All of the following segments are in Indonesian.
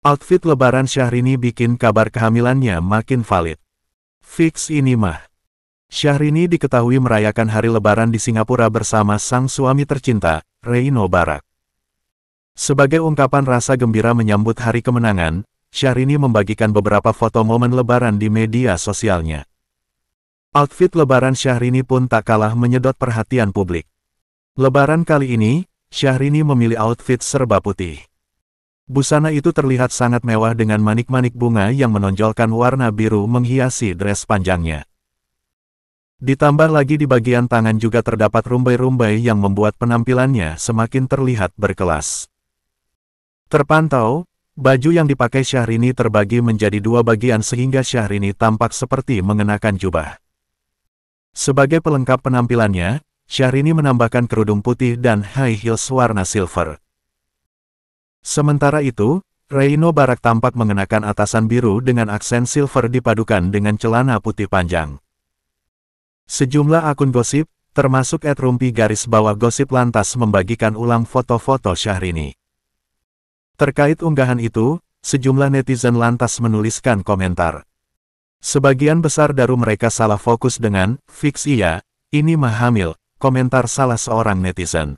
Outfit lebaran Syahrini bikin kabar kehamilannya makin valid. Fix ini mah. Syahrini diketahui merayakan hari lebaran di Singapura bersama sang suami tercinta, Reino Barak. Sebagai ungkapan rasa gembira menyambut hari kemenangan, Syahrini membagikan beberapa foto momen lebaran di media sosialnya. Outfit lebaran Syahrini pun tak kalah menyedot perhatian publik. Lebaran kali ini, Syahrini memilih outfit serba putih. Busana itu terlihat sangat mewah dengan manik-manik bunga yang menonjolkan warna biru menghiasi dress panjangnya. Ditambah lagi di bagian tangan juga terdapat rumbai-rumbai yang membuat penampilannya semakin terlihat berkelas. Terpantau, baju yang dipakai Syahrini terbagi menjadi dua bagian sehingga Syahrini tampak seperti mengenakan jubah. Sebagai pelengkap penampilannya, Syahrini menambahkan kerudung putih dan high heels warna silver. Sementara itu, Reino Barak tampak mengenakan atasan biru dengan aksen silver dipadukan dengan celana putih panjang. Sejumlah akun gosip, termasuk Rumpi garis bawah gosip lantas membagikan ulang foto-foto Syahrini. Terkait unggahan itu, sejumlah netizen lantas menuliskan komentar. Sebagian besar daru mereka salah fokus dengan, fix iya, ini mah hamil, komentar salah seorang netizen.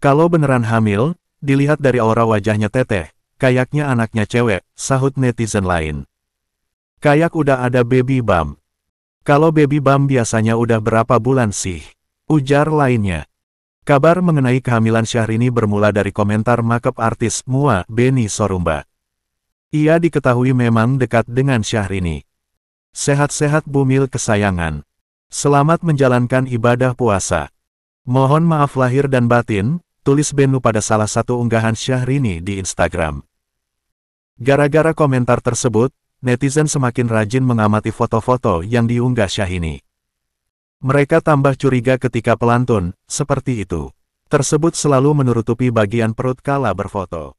Kalau beneran hamil, Dilihat dari aura wajahnya teteh, kayaknya anaknya cewek, sahut netizen lain. Kayak udah ada baby bam. Kalau baby bam biasanya udah berapa bulan sih? Ujar lainnya. Kabar mengenai kehamilan Syahrini bermula dari komentar makeup artis Mua Beni Sorumba. Ia diketahui memang dekat dengan Syahrini. Sehat-sehat bumil kesayangan. Selamat menjalankan ibadah puasa. Mohon maaf lahir dan batin, tulis Benu pada salah satu unggahan Syahrini di Instagram. Gara-gara komentar tersebut, netizen semakin rajin mengamati foto-foto yang diunggah Syahrini. Mereka tambah curiga ketika pelantun, seperti itu, tersebut selalu menutupi bagian perut kala berfoto.